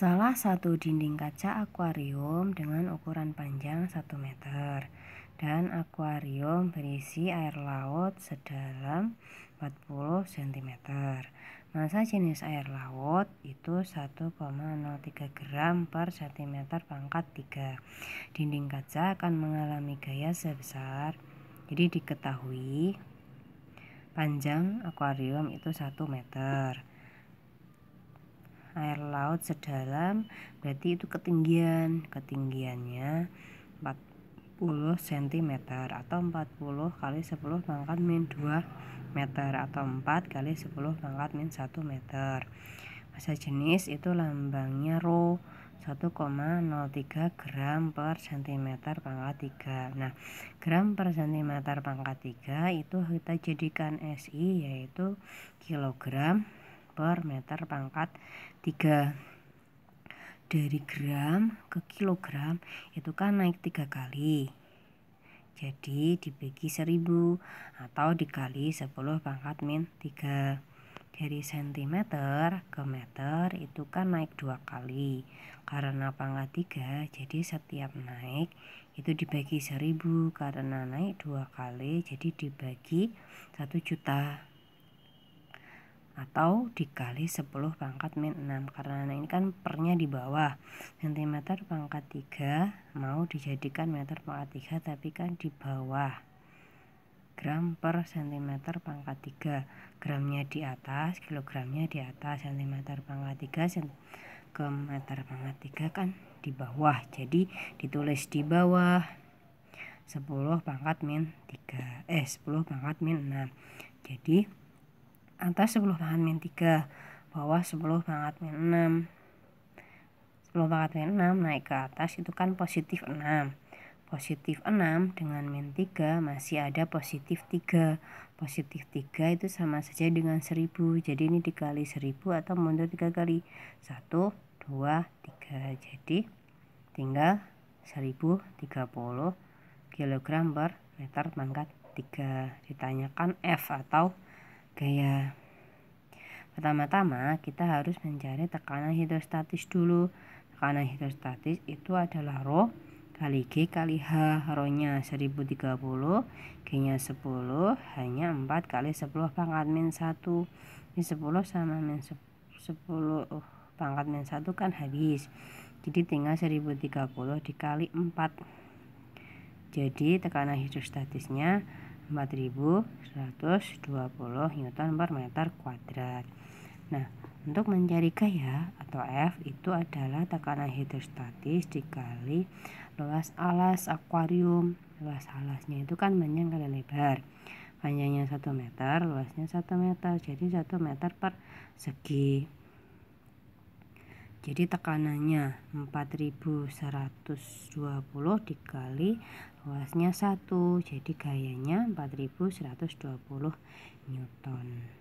Salah satu dinding kaca akuarium dengan ukuran panjang 1 meter dan akuarium berisi air laut sedalam 40 cm. masa jenis air laut itu 1,03 gram per cm pangkat 3. Dinding kaca akan mengalami gaya sebesar jadi diketahui panjang akuarium itu 1 meter air laut sedalam berarti itu ketinggian ketinggiannya 40 cm atau 40 kali 10 pangkat min 2 meter atau 4 kali 10 pangkat min 1 meter masa jenis itu lambangnya rho 1,03 gram per cm pangkat 3 nah gram per cm pangkat 3 itu kita jadikan SI yaitu kilogram per meter pangkat 3 dari gram ke kilogram itu kan naik tiga kali jadi dibagi 1000 atau dikali 10 pangkat min 3 dari sentimeter ke meter itu kan naik dua kali karena pangkat 3 jadi setiap naik itu dibagi 1000 karena naik dua kali jadi dibagi 1 juta atau dikali 10 pangkat min 6 karena ini kan pernya di bawah cm pangkat 3 mau dijadikan meter pangkat 3 tapi kan di bawah gram per cm pangkat 3 gramnya di atas kilogramnya di atas cm pangkat 3 ke meter pangkat 3 kan di bawah jadi ditulis di bawah 10 pangkat min 3 eh 10 pangkat min 6 jadi atas 10 pangkat min 3 bawah 10 pangkat min 6 10 pangkat min 6 naik ke atas itu kan positif 6 positif 6 dengan min 3 masih ada positif 3 positif 3 itu sama saja dengan 1000 jadi ini dikali 1000 atau mundur 3 kali 1 2 3 jadi tinggal 1030 kg per meter pangkat 3 ditanyakan F atau gaya. Pertama-tama kita harus mencari tekanan hidrostatis dulu. Tekanan hidrostatis itu adalah rho kali G kali H Rho-nya 1030 G nya 10 hanya 4 kali 10 pangkat min 1 ini 10 sama min 10 uh, pangkat min 1 kan habis jadi tinggal 1030 dikali 4 jadi tekanan hidrostatisnya 4120 Newton per meter kuadrat Nah untuk mencari gaya atau F itu adalah tekanan hidrostatis dikali luas alas akuarium luas alasnya itu kan panjang kali lebar panjangnya 1 meter luasnya 1 meter jadi 1 meter persegi. segi jadi tekanannya 4120 dikali luasnya 1 jadi gayanya 4120 Newton